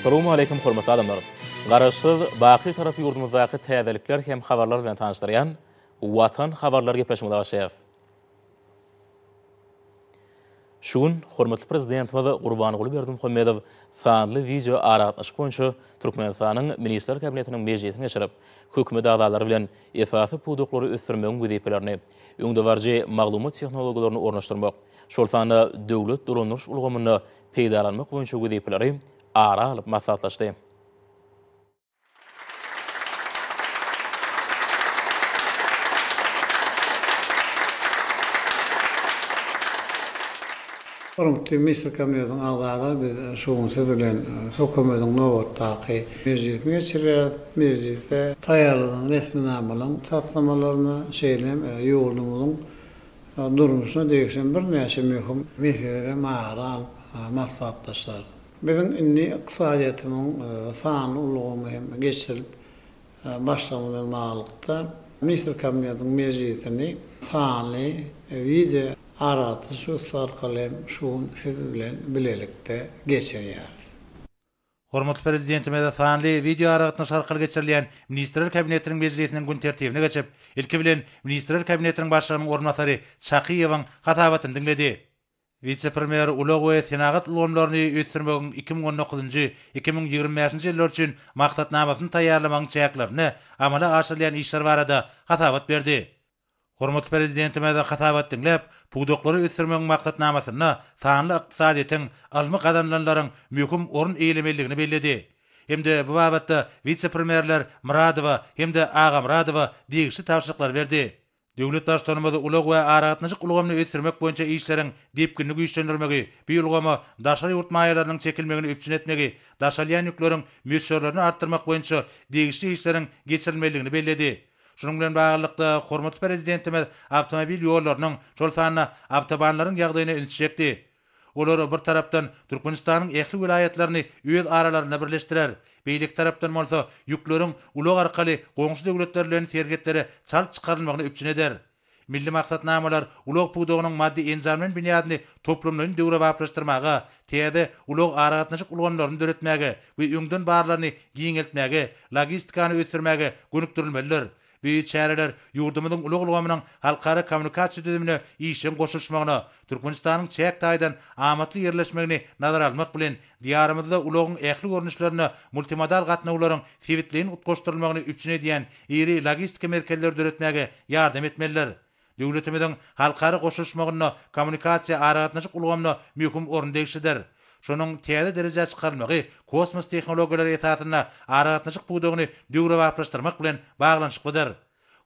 Assalamu alaykum hormatly adamlar. Garaşsyz baqy taraf ýurdumyzdaky täzelikler hem habarlar bilen tanıştyryan Watan habarlar gepleşmeli başlaýar. Şun hormatly prezident we Gurban Gulyp Erdim Hömedow sanly video aratlaşyk boýunça Türkmenistanyň minister kabinetiniň mejlisine geçirip, hökümet adalary bilen esasy puduklary ösdürmegiň güdeplerini, öňdewarjy maglumat technologiýalaryny ornaşdyrmak, şol sanly döwlet duranyş ulgamyny peýdalanmak boýunça güdeplerini ara alıp masalatlaşdayın. Orumtu Mr. Kamiyodun ağlarla biz e, şuğun sözülen e, hükümetin növut taqi mürciyet meçirirad, mürciyet ve tayarlıdan resmi namalın tatlamalarını şeyleyim, e, yoğunluğumuzun durmuşuna deyikşen bir Bizim inni iqtisadiyyatimun e, saan ulluqo muhim geçtirip e, başlamadan mağalıkta Mr. Kabinetin mecliyetini saanli e, vize aratı şu sarkalem şuun sizlilen bilelikte geçiriyar. Hormat prezidentime de sanli video aratyna şarkyl geçirilen ministrler kabinetiniň mejlisiniň gün tertibine geçip, ilki bilen ministrler kabinetiniň başlygynyň ornatary Çakyewiň hatabatyny dinledi. Vicepremier Ulugwe Senagat ulgamlaryny ýetirmegi 2019-njy 2020-nji ýyllar üçin maksatnamasyny taýýarlamak çäklerini amala aşyrylan işler barada berdi. Hormat prezidentime de hasabat diňlep, pudoklary ýetirmegi maksatnamasyny taýdan ykdysadyň almy gadanlaryň möhüm oryn eýlemeligini belledi. Hemde bu wagtda vicepremierler Muradowa hemde Agam Muradowa diýişli tapşyryklar berdi. Döwlet daşdanymyzda ulag we aragatnyşyk ulagamny ösürmek boýunça işleriň depkinligi güýçlendirmegi, bu ýolgama daşary ýurt maýalarynyň çekilmegini üçin etmegi, daşary ýanyklaryň möhürlerini artdyrmak boýunça degişli işleriň geçirilmeligini bellädi. Şunun bilen baglykda hormatly prezidentimiz awtomobil ýollarynyň şolfanyny awtobanlaryň ýagdaýyna ünsiýetdi. Olary bir tarapdan Türkmenistanyň ähli welaýetlerini öz aralaryna birleşdirer, beylik tarapdan bolsa yüklörüň ulag arkaly goňşy döwletlerden sergetleri çal çykarylmagyny üçin eder. Milli maksatnamalar ulag pudugynyň maddi enjamyň binýadyny toplumlaryň döwre wapraşdyrmagy, täze ulag aragatnaşyk ulgamlaryny döretmegi we öňden barlaryny giňeltmegi, logistikany ösürmegi gönükdirilmeler. Büyük çäreler ýurdumyň uly ulgamynyň halkara kommunikasiýa düzümine işin goşulmagyny, Türkmenistanyň çäk taýdan amatly ýerleşmegini nazar almak bilen diýarymyzda ulugyň ähli görnüşlerini multimodal gatnaglaryň fiwitliň utgaşdyrylmagyny üçin edýän iri logistika merkezleri döretmäge ýardam etmeler. Döwletimiziň halkara goşulmagyny kommunikasiýa aragatnaşyk ulgamyny mühim orun degişidir. şonuň täze derejä çykarmagy, kosmos tehnologiýalary esasyna aragatnaşyk buýdugyny düwre wapraşdyrmak bilen baglanşykdyr.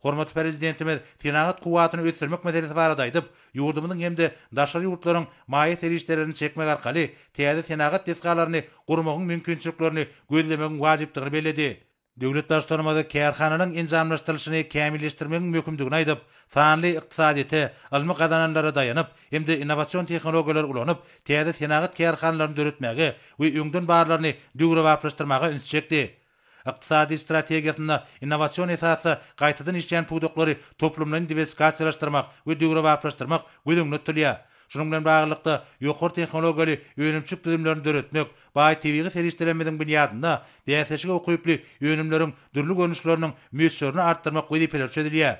Hormatly prezidentimiz, tenaýat guwatyny ösdürmek meselesi barada aýdyp, ýurdumyň hemde daşary ýurtlaryň maýy terişlerini çekmek arkaly täze tenaýat desgalaryny gurmagyň mümkinçiliklerini gözlemegi wajypdygyny Döwlet daşdarmada kärhananyň enjamlaşdyrylyşyny kämilleşdirmegi mümkindigini aýdyp, sanly ykdysadyýeti almy gadananlara dayanyp, hemde innowasion tehnologiýalar ulanyp, täze senagat kärhanalaryny döretmäge we öňden barlaryny dögri wapraşdyrmaga üns çekdi. Ykdysady strategiýasyna innowasion ýetäsi gaýtadan işleýän pudoklary toplumlaryny diversifikasiýalaşdyrmak we dögri wapraşdyrmak güýdüňli tutýar. Şunun bilen bağlılıkda yoqur texnologiyali öwrenimçilik düzümlerini döretmek, baý TVgi ferişdelemedin binyadyna, beýleşige okuýuply öwrenimleriň dürlük görnüşleriniň müýsörüni artdyrmak goýdy peler çödilýär.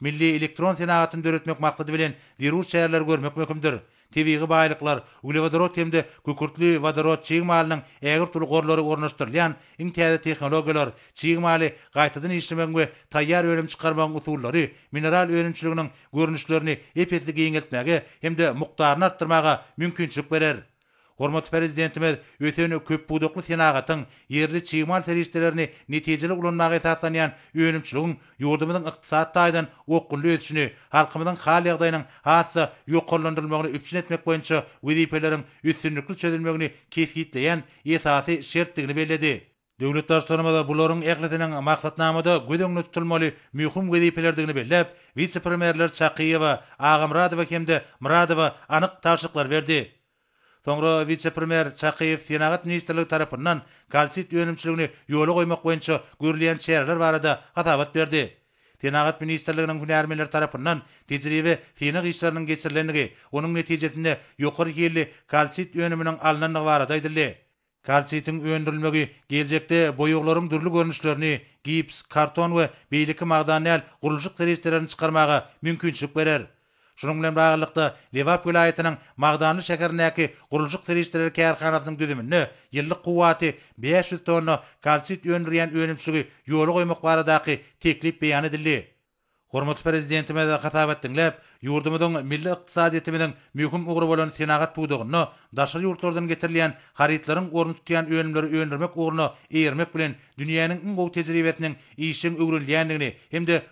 Milli elektron senagatyny döretmek maksady bilen dirur şäherler görmek mümkindir. tebigi baýlyklar, uglevodorod hemde kükürtli vodorod çygmalynyň ägir tul gorlary ornaşdyrylýan iň täze technologiýalar, çygmaly gaýtadan işlemegiň we taýýar ölüm çykarmagyň usullary, mineral öýrünçiliginiň görnüşlerini epetli giňeltmäge hemde mukdaryny artdyrmaga mümkinçilik berer. Hormat prezidentimiz ötünü köp buduklu senagatın yerli çiğmal serişlerini netijeli ulanmağa tatlanyan öyrümçülüğün yurdumuzun iqtisat taydan oqqullu ötüşünü halkımızın xal yağdayının hası yokollandırılmağını öpçün etmek boyunca vizipelerin üstünlüklü çözülmeğini keskitleyen esasi şerttigini belledi. Döwlet daşlarymyzda bularyň ählisiniň maksatnamasynda gödüňni tutulmaly möhüm gödipelerdigini bellep, vitse-premierler Çaqiýewa, Agamradowa hemde Muradowa anyk taşyklar berdi. Sonra vicepremier Çakıyev Senagat Ministerlik tarapından kalsit önümçülüğünü yolu koymak boyunca görülen çerler barada hatabat berdi. Senagat Ministerliginin hünärmenler tarapından tecrübe senig işlerinin geçirilenigi onun netijesinde yuqur yerli kalsit öniminin alınanlığı barada aydyldy. Kalsitin öndürülmegi geljekde boyuqlaryň durly görnüşlerini gips, karton we beýleki magdanyal gurulşyk terestlerini çykarmagy mümkinçilik berer. Şunun bilen bağlılıkda Levap vilayetinin Magdany şäherindäki gurulşyk terişleri kärhanasynyň güdümini ýyllyk guwaty 500 tonna kalsit ýöndürýän önümsügi ýoly goýmak baradaky teklip beýan edildi. Hormatly prezidentime de hatap etdiňlep, ýurdumyň milli ykdysadyetiniň möhüm ugry bolan senagat buýdugyny, daşary ýurtlardan getirilýän haritalaryň ornuny tutýan önümleri önürmek ugruny eýirmek bilen dünýäniň iň gowy tejribetiniň iýişiň ugrylýanligini hem-de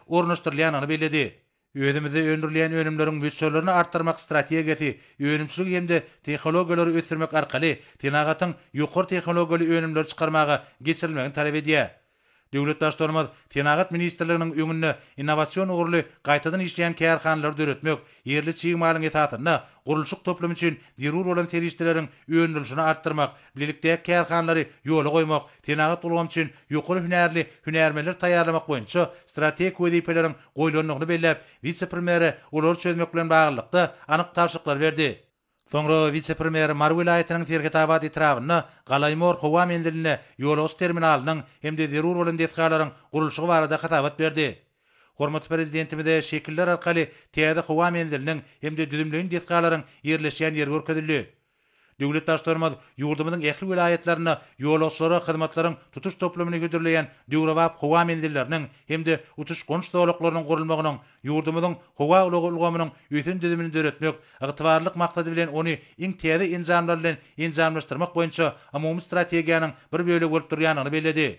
Özümüzde öndürülen önümlerin müsörlerini arttırmak strategiyeti, önümsülük hem de teknologiyaları ötürmek arkali, tenagatın yukur teknologiyaları önümleri çıkarmağı geçirilmeğin talep ediyor. Döwletdaşdarmaz Tenagat ministrliginiň öňünde innowasion ugurly gaýtadan işleýän käýerhanlar döretmek, yerli çygmalyň etatyny guruluşyk toplum üçin zerur bolan serişdirleriň öýünülşüni artdyrmak, bilikde käýerhanlary ýoly goýmak, Tenagat ulgam üçin ýokary hünärli hünärmenler taýarlamak boýunça strategik wezipeleriň goýulanyny belläp, vitse-premier olar çözmek bilen baglykda anyk taýşyklar berdi. Sonra vicepremier Marwilayetinin firgitabat itirabını Galaymor Hova Mendilini Yolos Terminalinin hem de zirur olin deskaların kuruluşu varada khatabat berdi. Hormat prezidentimi şekiller arkali teyada Hova Mendilinin hem de düzümlüyün deskaların yerleşen yer görkodilli. Döwlet daşdarmaz ýurdumyň ähli vilayetlerine ýol ossara hyzmatlaryň tutuş toplamyny gödürleýän mendillerinin howa mendirleriniň hemde utuş gonç dowlaklarynyň gurulmagynyň ýurdumyň howa ulugulgamynyň ýetin dilimini döretmek, ygtybarlyk maksady bilen ony iň täze injamlar bilen injamlaşdyrmak boýunça umumy strategiýanyň bir bölegi bolup durýanyny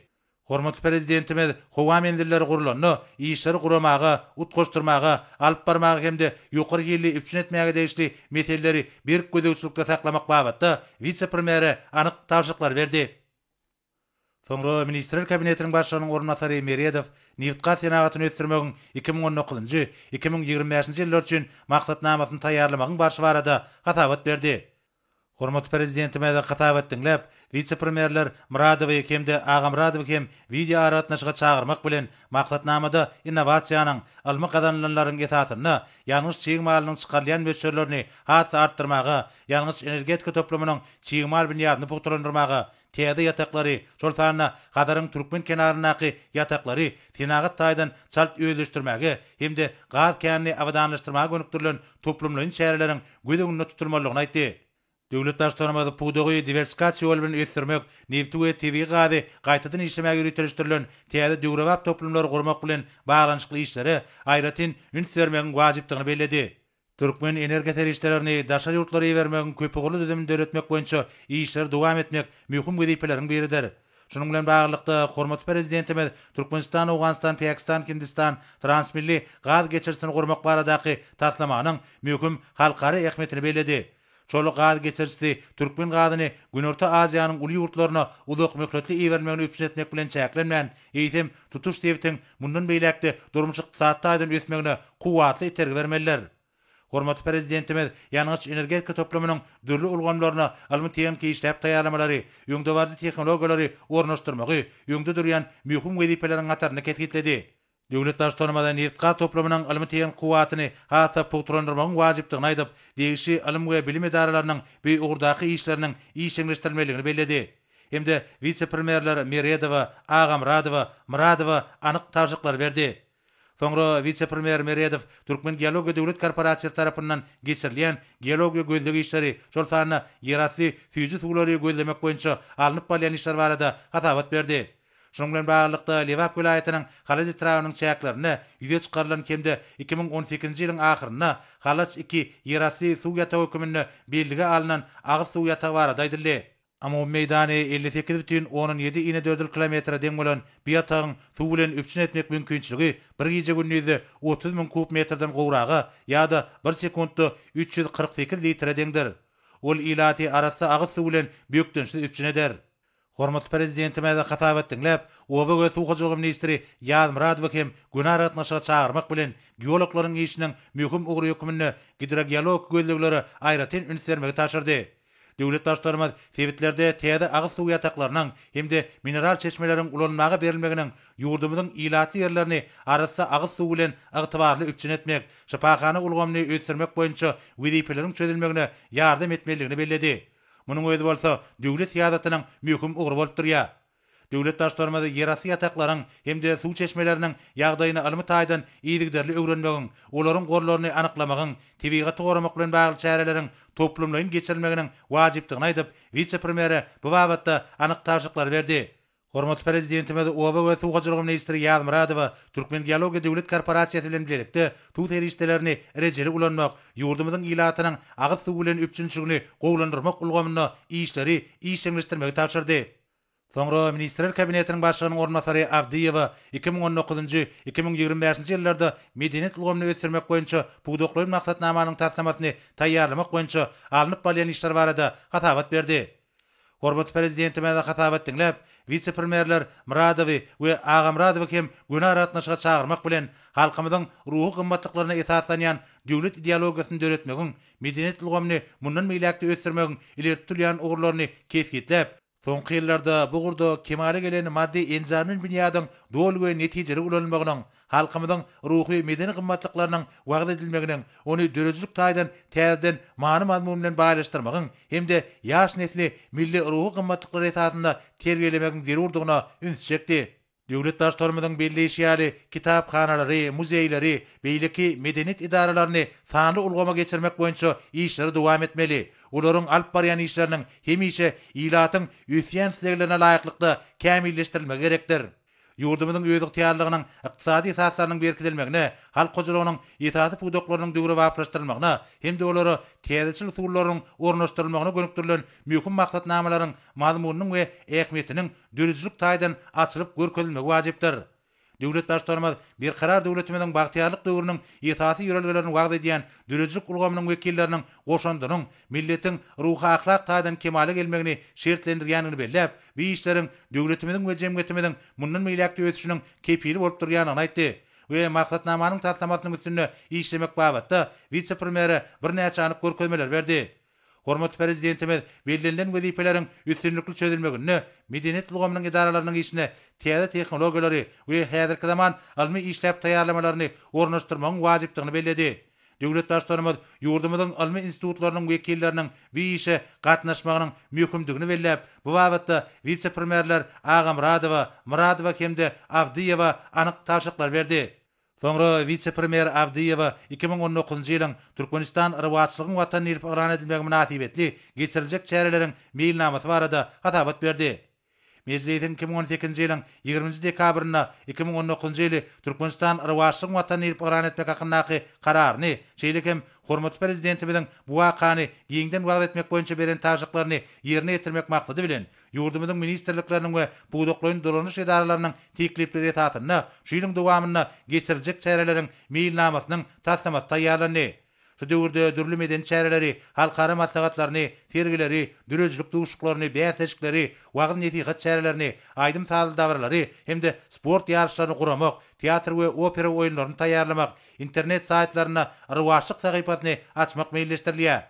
Hormatly prezidentime howa mendirleri gurulanyny, işleri guramagy, utgoşdurmagy, alyp barmagy hemde ýokary ýerli üçin etmäge degişli meselleri bir gödäwçilikde saklamak babatda vicepremiere anyk tapşyrmalar berdi. Soňra ministrler kabinetiniň başçynyň ornatary Meredow neftgaz sanagatyny ösdürmegin 2019-njy 2025-nji ýyllar üçin maksatnamasyny taýýarlamagyň barşy barada hatawat berdi. Hormatly prezidentimiz, hatawat dinläp, vicepremierler Mradova kemde Agam Radova kem video aratnaşga çağırmak bilen maqsatnamada innovasiyanyň almy gadanlanlaryň getasyny, ýanyş çygmalynyň çykarlan bölçülerini has artdyrmagy, ýanyş energetika toplumynyň çygmal bilýärini pukturlandyrmagy, Teýde ýataklary, şol sanyna gadaryň türkmen kenarynaky ýataklary, tinagy taýdan çalt öýdüşdirmäge, hemde gaz käni awadanlaşdyrmaga gönükdirilen toplumlaryň şäherleriň gödegini tutulmalygyny aýtdy. Döwlet daşdaramady pudugy diversifikasiýa bilen ýetirmek, ýetirmek, we TV gady gaýtadan işlemäge ýetirilýän täze döwrewap toplumlary gurmak bilen baglanyşykly işleri aýratyn ünsermäň wajypdygyny belledi. Türkmen energiýa täredişlerini daşary ýurtlara ýetirmäň köp düzümini döretmek boýunça işler dowam etmek möhüm gedipleriň biridir. Şonuň bilen baglanykda hormatly prezidentimiz Türkmenistan, Awganistan, Pakistan, Hindistan, Transmilli gaz geçirsin gurmak baradaky taslamanyň möhüm halkara ähmiýetini belledi. çoluk gaz geçirisi Türkmen gazını Günorta Aziýanyň uli yurtlarına uzak möhletli iyi vermeğini etmek bilen çayaklanmayan eğitim tutuş devletin mundan beylekti durmuş iktisatta aydın üsmeğine kuvvetli itergi vermeliler. Hormatly prezidentimiz, yanygyç energetika toplamynyň dürli ulgamlaryna almy TNK işläp taýýarlamalary, ýöngde barzy technologiýalary ornaşdyrmagy, ýöngde durýan möhüm wezipeleriň gatarına Döwlet daşlary madan ýetga toplamynyň ilmi teýen kuwatyny hata pugtrandyrmagyň wajypdygyny aýdyp, degişi ilim we bilim edaralarynyň bir ugurdaky işleriniň işleňleşdirilmeligini bellädi. Hemde vitse-premierler Meredova, Agam Radova, Muradova anyk tarjyklar berdi. Sonra vitse-premier Meredov Türkmen геология Döwlet Korporasiýasy tarapyndan geçirilýän geologiýa gözlegi işleri, şol ýerasy süýjüs ulary gözlemek boýunça Şonglen baýlykda Lewak vilayatynyň Halaçy traýunyň çäklerini ýüze çykarylan kemde 2018-nji ýylyň ahyryna Halaç 2 Yerasy suw ýatagy kömünni beldigä alynan agy suw ýatagy bar daýdyrly. Amma bu meýdany 58.17 ine 4 kilometre deň bolan bir ýatagyň suw bilen üpçün etmek mümkinçiligi bir gije 30 min kub metrden gowragy ýa-da 1 sekundda 348 litre deňdir. Ol ilati arası ağız suulen büyüktün şu üpçüne eder. Hormat prezidentime de hatap etdiňläp, Oba we suw gyjyk ministri Ýan Muradow hem günaratyň şaýa çağırmak bilen geologlaryň işiniň möhüm ugry ýokumyny gidrogeolog gözlegleri aýratyn ünsermegi taşyrdy. Döwlet daşlarym tebitlerde täze agyr suw ýataklarynyň hem de mineral çeşmeleriň ulanmagy berilmeginiň ýurdumyň ilaty ýerlerini arasy agyr suw bilen ygtybarly üçin etmek, şapahany ulgamly ösdürmek boýunça wiliplerim çözülmegine ýardam etmelerini Munun öýdi bolsa, döwlet siýasatynyň möhüm ugry bolup durýar. Döwlet daşdarmady yerasy ýataklaryň hemde suw çeşmeleriniň ýagdaýyny ilmi taýdan iýdigderli öwrenmegiň, olaryň gorlaryny anyklamagyň, tebigat gorumak bilen bagly çäreleriň toplumlaryň geçirmeginiň wajypdygyny aýdyp, wicepremiýer bu wagtda anyk taýdyklar berdi. Hormat prezidentimiz Owa we Suw gajrygym ministri Yaz Muradow Türkmen Geologiya Döwlet Korporasiýasy bilen birlikde suw terişdelerini rejeri ulanmak, ýurdumyzyň ilatynyň agyr suw bilen üpçünçügini goýulandyrmak ulgamyny işleri işlemleşdirmäge täsirdi. Soňra ministrler kabinetiniň başlygynyň ornasary Awdiýewa 2019-njy 2025-nji ýyllarda medeniýet ulgamyny ösdürmek boýunça bu dokumentlaryň maksatnamasyny taýýarlamak boýunça alnyp bolýan işler barada gatawat berdi. Hormat prezidentime da hatab etdiňläp, vitse premierler Muradowi we Agamradowy Muradowi kim güni aratnaşa çağırmak bilen halkymyň ruhy gymmatlyklaryna itaat edýän döwlet ideologiýasyny döretmegiň, medeniýet ulgamyny mundan meýläkde ösdürmegiň ileri tutulýan ugrulary kesgitläp, Sonky yıllarda bu gurdu kemale gelen maddi enzanın binyadın doğal ve neticeli ulanmağının, halkımızın medeni kımmatlıklarının vaat edilmeğinin, onu dörüzlük taýdan täzeden manum almanın bilen hem de yaş nesli milli ruhu kımmatlıkları etasında terbiyelemeğinin zeri üns çekdi. Döwlet daştormudun belli işyali, kitap kanaları, muzeyleri, beylikki medenit medeni medeni medeni geçirmek medeni medeni etmeli. ularyň alp barýan işleriniň hemişe ilatyň üýsýän sizlerine laýyklykda kämilleşdirilmek gerekdir. Yurdumuzun öýdük täýärliginiň ykdysady saýatlarynyň berkidilmegine, halk gozulunyň ýetady pudoklarynyň döwre wapraşdyrylmagyna, hem de olary täzeçil suwlaryň ornaşdyrylmagyna gönükdirilen möhüm maksatnamalaryň mazmunynyň we ähmiýetiniň dürüstlik taýdan açylyp görkezilmegi wajypdyr. Döwlet başlarymy bir karar döwletiminiň bagtiýarlyk döwrüniň esasy ýörelgelerini wagt edýän döwletçilik ulgamynyň wekillerini goşandynyň milletiň ruhy ahlak taýdan kemalyk gelmegini şertlendirýänini belläp, bu işleriň döwletiminiň we jemgyýetiminiň mundan meýläk döwüşiniň kepili bolup durýanyny aýtdy. We maksatnamanyň taýdanlanmasynyň üstünde işlemek babatda vitse-premier birnäçe anyk görkezmeler berdi. Hormatly prezidentimiz berilen wezipelerin üstünlikli çözülmegine medeniýet bulgamynyň edaralarynyň içine täze tehnologiýalary we häzirki kadaman almy işläp taýýarlamalaryny ornaşdyrmagyň wajypdygyny bellädi. Döwlet daşlarymyz ýurdumyň almy institutlarynyň vekillerinin we işe gatnaşmagynyň möhümdigini bellädi. Bu wagtda wezipremerler Agam Radowa, Muradowa hemde Awdiyewa anyk tapşyryklar berdi. Sonra vicepremier Avdiyeva 2019-njy ýylyň Türkmenistan rawatçylygyny watan ýerip ýaran edilmegi münasibetli geçiriljek çäreleriň meýilnamasy barada hatabat berdi. Mezleýden 2018-nji ýylyň 20-nji dekabrynda 2019-njy ýyly Türkmenistan Rwasyň watan ýerine ýetmek etmek hakyndaky karary, şeýle hem hormatly prezident bu wakany ýeňden wagt etmek boýunça beren taýyklaryny ýerine ýetirmek maksady bilen ýurdumyň ministrlikleriniň we buýdoklaryň dolanyş edaralarynyň tekliplerini taýdan, şeýle hem dowamyny geçirjek meyil meýilnamasynyň taýdanmasy taýýarlandy. Şu döwürde meden çäreleri, halkara maslahatlaryny, tergileri, dürüjlük duşuklaryny, beýleşikleri, wagt netiýet çäreleri, aýdym taýdy dawrlary, hemde sport ýarşlaryny guramak, teatr we opera oýunlaryny taýýarlamak, internet saýtlaryna rowaşyk sahypasyny açmak meýilleşdirilýär.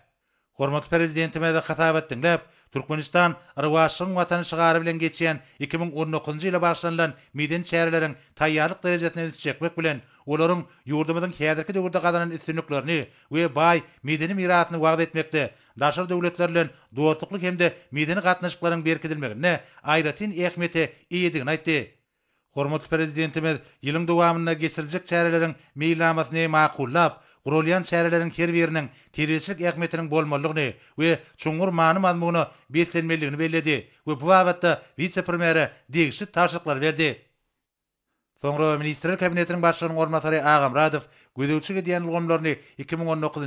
Hormatly prezidentime de hatap etdiňler, Türkmenistan Irwa şöhratynyň watan bilen geçilen 2019 ýyly başlanylan medeni şäherleriň taýýarlyk derejesini öwüjäk we bilen ularyň yurdumyň häzirki döwürde gazanan üstünliklerini we bay medeni mirasyny wagyz etmekde daşar döwletler bilen dostlukly hem-de medeni gatnaşyklaryň berkedilmegine aýratyn ähmiýeti ýitdigini aýtdy. Hormatly Prezidentimiz ýylyň dowamyna geçiriljek şäherleriň meilamasy näme Qurulyan şäherläriniň her biriniň terwiçlik ähmetiniň bolmalygyny we çuňur many mazmuny beslenmeligini bellädi we bu wagtda vitse-premiere degişli taşyklar berdi. Sonra Ministrlik Kabinetiniň başlygynyň gormatary Agam Radow gödewçi diýen ulgamlaryny 2019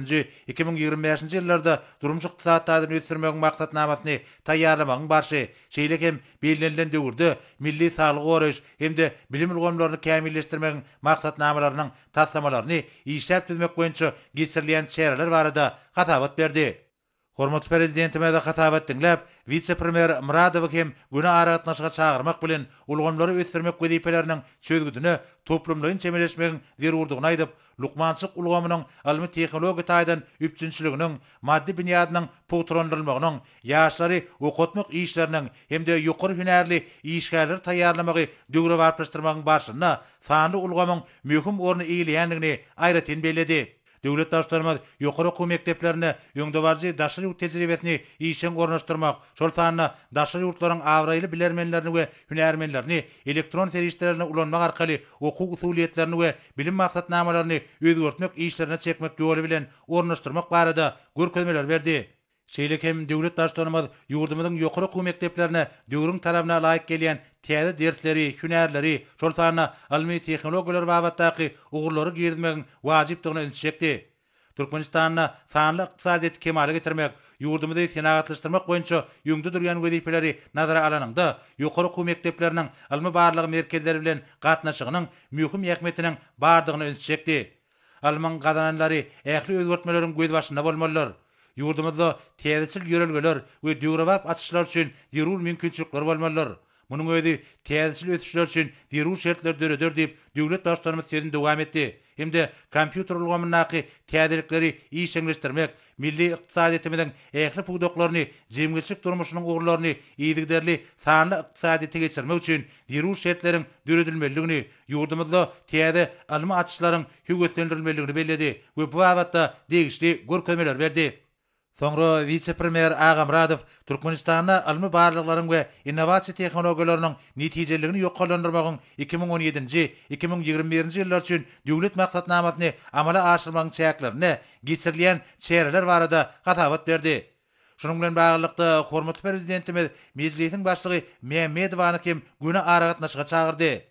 2025 ci nji ýyllarda durumçy ykdysat taýdyny ösdürmegi maksatnamasyny taýýarlamagyň başy şeýle hem belirlenilen döwürde milli saglyk goraýyş hem de bilim ulgamlaryny kämilleşdirmegi maksatnamalarynyň taýdamalaryny işläp tutmak goýunça geçirilýän çäreler barada gatawat berdi. Hormat prezidentime de hatabat dinlep, vice premier Mradov hem güne aratnaşga çağırmak bilen ulgamlary ösürmek gödipelerini çözgüdünü toplumlygyň çemeleşmegin zerurdugyny aýdyp, Lukmançyk ulgamynyň ilmi texnologiýa taýdan üpçünçiliginiň maddi dünýädiniň powtrandyrylmagynyň ýaşlary okutmak işleriniň hemde ýokur hünärli işgärler taýýarlamagy döwre barpraşdyrmagyň başyna sanly ulgamyň möhüm orny iýilýändigini aýratyn belledi. Döwlet daşlarma ýokary okuw mekteplerine ýöngdewarjy daşary ýurt tejribesini işin gornaşdyrmak, şol sanyna daşary ýurtlaryň awraýly bilermenlerini we hünärmenlerini elektron serişlerini ulanmak arkaly okuw usuliýetlerini we bilim maksatnamalaryny özgörtmek işlerine çekmek ýoly bilen gornaşdyrmak barada görkezmeler berdi. Şeýle hem döwlet daşdanymyz ýurdumyzyň ýokary okuw mekdeplerine döwrüň tarabyna laýyk gelýän täze dersleri, hünärleri, şolsana almy tehnologiýalar wagtaky ugurlary girdmegin wajypdygyny ünçekdi. Türkmenistanyň sanly iqtisadiýet kemale getirmek, ýurdumyzy sanagatlaşdyrmak boýunça ýöngde durýan wezipleri nazara alanynda ýokary okuw mekdepleriniň almy barlygy merkezleri bilen gatnaşygynyň möhüm ähmiýetiniň bardygyny ünçekdi. Alman gazananlary ähli özgörtmelerin gözbaşyna bolmalar. Yurdumuzda tezçil yörelgeler we düğrewap açışlar üçin zerur mümkinçilikler bolmalar. Munun öýdi tezçil ötüşler üçin zerur şertler döredir diýip döwlet başlanymy sözüni dowam etdi. Hemde kompýuter ulgamynaky täzelikleri işleňleşdirmek, milli iqtisadiýetimiň ähli pudoklaryny, jemgyýetçilik durmuşynyň ugurlaryny ýetirli sanly iqtisadiýete geçirmek üçin zerur şertleriň döredilmeligini, ýurdumyzda täze alma açyşlaryň hügetlendirilmeligini bellädi we bu wagtda degişli görkezmeler berdi. Sonra Vice Premier Agam Radov Turkmenistan'a ilmi barlıklarının ve innovasyon teknolojilerinin neticelerini yokkalandırmağın 2017-ci, 2021-ci yıllar için devlet maksat namazını amala aşırmağın çayaklarına geçirilen çeyreler var adı katavat verdi. Şunun bilen bağırlıkta Hormut Prezidentimiz Meclisi'nin başlığı Mehmet Vanakim günü ara katnaşıga çağırdı.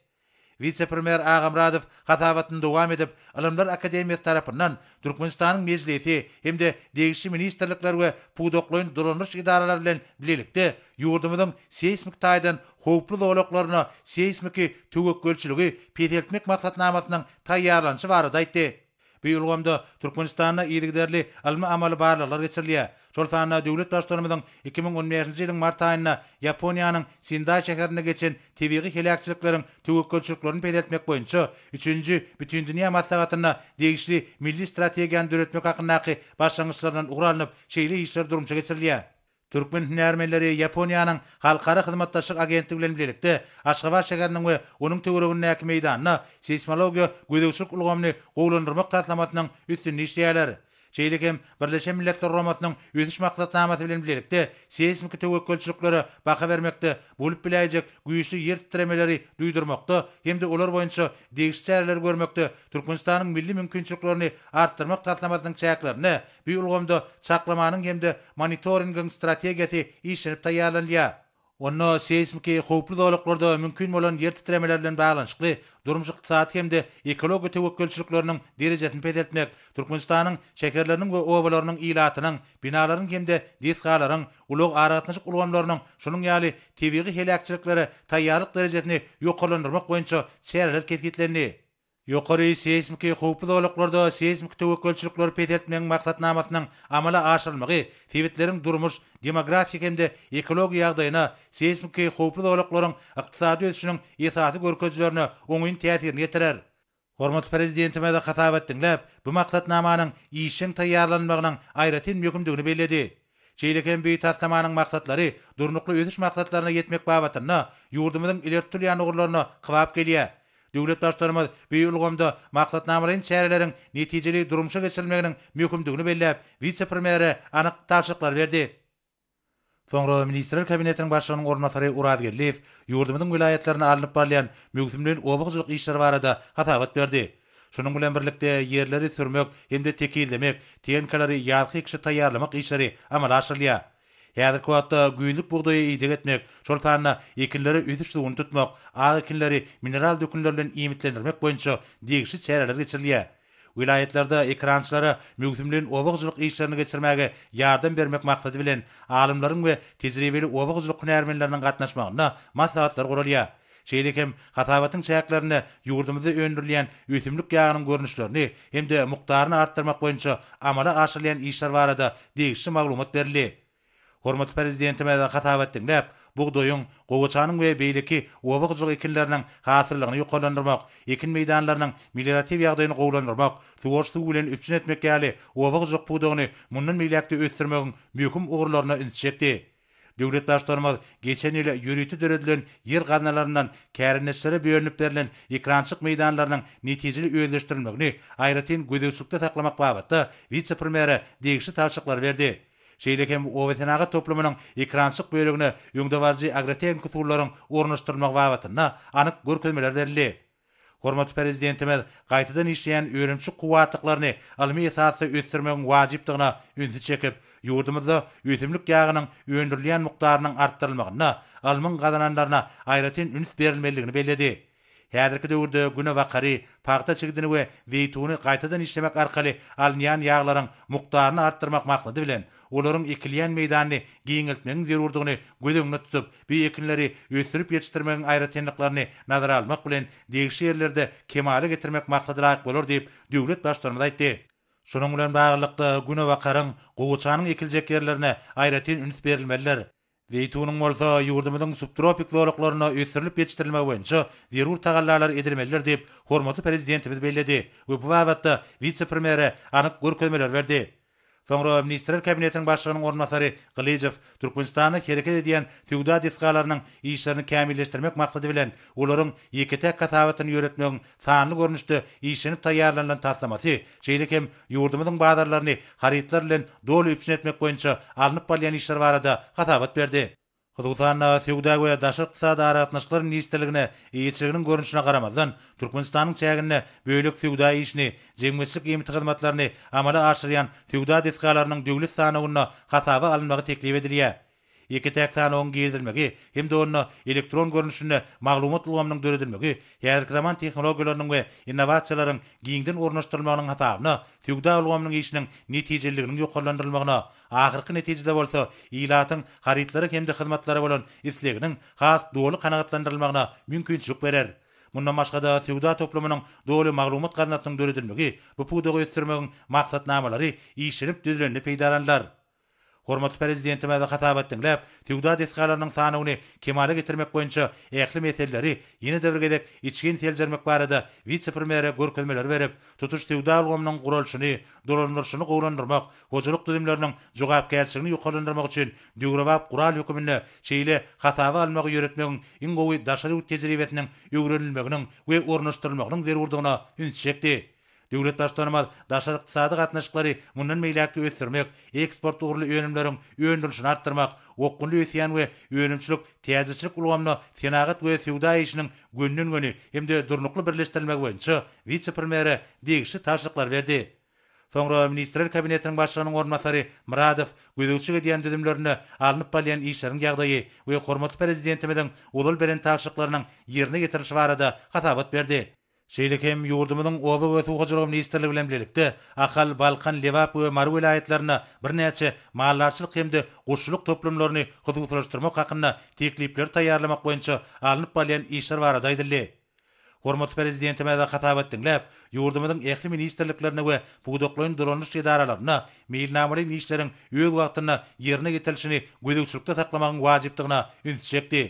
vicepremier Agamradov hatawatyny dowam edip, Ilymlar Akademiýasy tarapyndan Türkmenistanyň mejlisi hemde degişli ministrlikler we pudoklaýyn durunyş idaralary bilen bilelikde ýurdumyň seismik taýdan howpli dolaklaryna seismiki tögökgölçüligi petelmek maksatnamasynyň taýýarlanyşy barada aýtdy. bu ýolgamda Türkmenistanda ýerlikderli alma amaly barlyklar geçirilýä. Şol sanda döwlet başlanymyň 2015-nji ýylyň mart aýyna Ýaponiýanyň Sindai şäherine geçen tebigi helakçylyklaryň töwekkelçiliklerini peýdetmek boýunça 3-nji bütün dünýä maslahatyna degişli milli strategiýany döretmek hakynda başlanyşlardan ugralanyp, şeýle işler durumça geçirilýär. Türkmen hünärmenleri Japoniýanyň halkara hyzmatdaşlyk agentligi bilen birlikde Aşgabat şäheriniň we onuň töwereginde ýaky meýdanyna seismologiýa gödäwçilik ulgamyny gowlandyrmak taýdanmasynyň üstünlik işleýärler. Şeýlekem Birleşen Milletler Ramasynyň ýetiş maksatnamasy bilen birlikde seismik töwekçilikleri baha bermekde bolup biläjek güýçli ýer titremeleri duýdurmakda hem de olar boýunça çäreler görmekde Türkmenistanyň milli mümkinçiliklerini artdyrmak tarlamasynyň çäklerini bu ulgamda çaklamanyň hem de monitoringiň strategiýasy işini Önnö seismiki howpsuzalyklarda mümkin bolan ýer titremeleri bilen baglanyşykly durmuş iqtisady hemde de ekologiýa öwkesçilikläriniň derejesini paýdaly etmek, Türkmenistanyň şäherläriniň we owalarynyň ilatynyň binalarynyň hem-de destgarlarynyň ulyaraýyşlyk ulgamlarynyň şolunyň ýaly täwirli heläkçilikleri taýýarlyk derejesini ýokarlanmak boýunça şäherleriň Yukarı seismiki hupulu oluklarda seismik tövükölçülükler petertmenin maksatnamasının amala aşırılmağı, fivitlerin durmuş demografik hemde ekologi yağdayına seismiki hupulu oluklarının iqtisadi ötüşünün esası görközlerine onun tesirini getirer. Hormat prezidentime de hatap ettinglep, bu maksatnamanın işin tayyarlanmağının ayrıtin mükümdüğünü belledi. Çeylikem bir tasamanın maksatları, durnuklu ötüş ýetmek yetmek bavatını, yurdumuzun ilertülyan uğurlarını kıvap geliyye. Döwlet daşlarymy bir ulgamda maksat namaryň şäherleriň netijeli durumşa geçirilmeginiň mühimdigini belläp, vitse-premiýeri anyk taýşyklar berdi. Sonra ministrel kabinetinin başlarının oruna sarayı Urad Gerlif, yurdumunun vilayetlerine alınıp barlayan mülksümlüğün obuqçuluk işleri var adı hatavat verdi. Şunun gülen birlikte yerleri sürmek, hem de tekiyizlemek, tiyankaları yalqi kişi tayarlamak işleri amal aşırlıya. Ýa-da kwata güýlük burdaýy ýetdik etmek, şortanyna ikinleri ýetişli ýol tutmak, aýa ikinleri mineral dökünlerden iýmitlendirmek boýunça diýişli çäreler geçirilýär. Vilayetlerde ekranslara mümkinlen obaq zuluq işlerini geçirmäge yardım bermek maqsady bilen alimlerin we tejribeli obaq zuluq hünärmenleriniň gatnaşmagyna maslahatlar gorulýa. Şeýlekem hatawatyň çäklerini ýurdumyzda öndürilýän ötümlik ýaýanyň görnüşlerini hem-de muqtaryny artdyrmak boýunça amala aşyrylan işler barada degişli maglumat berilýär. Hormat prezidentime meden hatap etdim dep bu doyun Qoguçanyň we beýleki owuk ýol ekinleriniň hasyrlygyny ýokarlandyrmak, ekin meýdanlarynyň milliýetçi ýagdaýyny gowlandyrmak, suwaş suw bilen üçin etmek ýaly owuk ýol pudagyny munun milliýetçi ösdürmegiň möhüm ugrularyna üstünçekdi. Döwlet başlygyna geçen ýyly ýürüti döredilen ýer gaňalarynyň kärinleşdirilip bölünip berilen ekrançyk meýdanlarynyň netijeli öwredilmegini aýratyn gödewçükde taklamak babatda wiçepremiýer degişli tapşyryklar berdi. Şeýleken bu owetenaga toplumynyň ekransyk bölegine ýöngde barjy agrotehnik kutulularyň ornaşdyrmak wagtyna anyk görkezmeler berildi. Hormat prezidentimiz gaýtadan işleýän öwrümçi guwatlyklaryny ilmi esasda ösdürmek wajypdygyna ünsi çekip, ýurdumyzda ösümlik ýaýynyň öwrendirilýän mukdarynyň artdyrylmagyna, almyň gazananlaryna aýratyn üns berilmeligini Häzirki döwürde güne wakary, paxta çygdyny we veytuny gaýtadan işlemek arkaly alnyan ýağlaryň mukdaryny artdyrmak maksady bilen olaryň ekilýän meýdanyny giňiltmek zerurdygyny gözüňde tutup, bu ekinleri ösürip ýetirmegiň aýra tenliklerini nazar almak bilen degişi ýerlerde kemale getirmek maksadyrak bolar diýip döwlet başlygyny aýtdy. Şonuň bilen baglykda güne wakaryň gowçanyň ekiljek ýerlerine aýra ten üns berilmeliler. Veytuning bolsa yurdimizin subtropik zoriqlarına ösürilip yetiştirilme boyunca zerur tagallalar edilmeler dep hormatly prezidentimiz belledi. Bu vaqtda vitse premiere aniq görkemeler berdi. Soňra ministrler kabinetiniň başlygynyň ornasary Gylyjew Türkmenistany hereket edýän tüwda diskalarynyň işlerini kämilleşdirmek maksady bilen olaryň ýekete katawatyny ýöretmegiň sanly görnüşde işlenip taýýarlanan taslamasy, şeýle hem ýurdumyň bazarlaryny haritlar bilen dolup üçin etmek boýunça alnyp balyan işler barada katawat berdi. Qazaqstanda Sewdagwe daşyk sadara atnaşlar ministrligine iýetçiliginiň görnüşine garamazdan Türkmenistanyň çägine böýlük sewda işini, jemgyýetçilik ýemit hyzmatlaryny amala aşyrýan sewda dehkalarynyň döwlet sanawyna hasaba alınmagy teklip edilýär. iki tek sana on giydirmegi hem de onu elektron görünüşünü maglumat ulamynyň döredilmegi häzirki zaman tehnologiýalarynyň we innowasiýalaryň giňden ornaşdyrylmagynyň hatabyny tügda ulamynyň işiniň netijeliliginiň ýokarlandyrylmagyna ahirki netijede bolsa ilatyň haritlary hemde hyzmatlary bolan isleginiň has dowly kanagatlandyrylmagyna mümkinçilik berer Mundan başga da sewda toplumynyň dowly maglumat garnatynyň döredilmegi bu pudagy ýetirmegiň maksatnamalary işirip düzlenip peýdalanlar Hormatly prezidentim ada hatap etdiňläp, tüwda desgalarynyň sanawyny kemale getirmek boýunça ähli meteller ýene döwregede içgin seljermek barada vitse premiere görkezmeler berip, tutuş tüwda algamynyň gurulşyny, dolanlaryşyny gowlandyrmak, hojuluk düzümleriniň jogap gelşigini ýokarlandyrmak üçin döwrewap gural hökümini şeýle hatap almagy ýöretmek iň gowy daşary tejribetiniň ýörelmeginiň we ornaşdyrylmagynyň zerurdygyna çekdi. Döwlet daşlary bilen daşary iqtisady gatnaşyklary mundan meýilaky ösdürmek, eksport ugrly önümlerini öndürüşini artdyrmak, okuwly ösýän we önümçilik täzeçilik ulgamyny senagat we sewda işiniň gönnününi hemde durnuklu birleşdirilmek we şu wicepremiere diýişi taşlyklar berdi. Soňra ministrler kabinetiniň başlygynyň ornatary Muradow gözegçiligi diýen düzümlerini alnyp bolan işleriň ýagdaýy we hormatly prezidentimiziň ulul beren taşlyklaryny ýerine getirmek barada hatabat berdi. Şeýlekem ýurdumyň oba we suw gajrym ministrligi bilen bilelikde Ahal Balkan Lewap we Mar ýaýetlerini birnäçe maallarçylyk hemde goşuluk toplumlaryny gutgutlaşdyrmak hakynda teklipler taýýarlamak boýunça alınıp bolan işler bar edildi. Hormat prezidentime de hatap etdiňiz, ýurdumyň ähli ministrlikleri we buýdoklaryň dolanyş edaralaryna meýilnamaly işleriň ýol wagtyna ýerine getirilşini gözegçilikde saklamagyň wajypdygyna üns çekdi.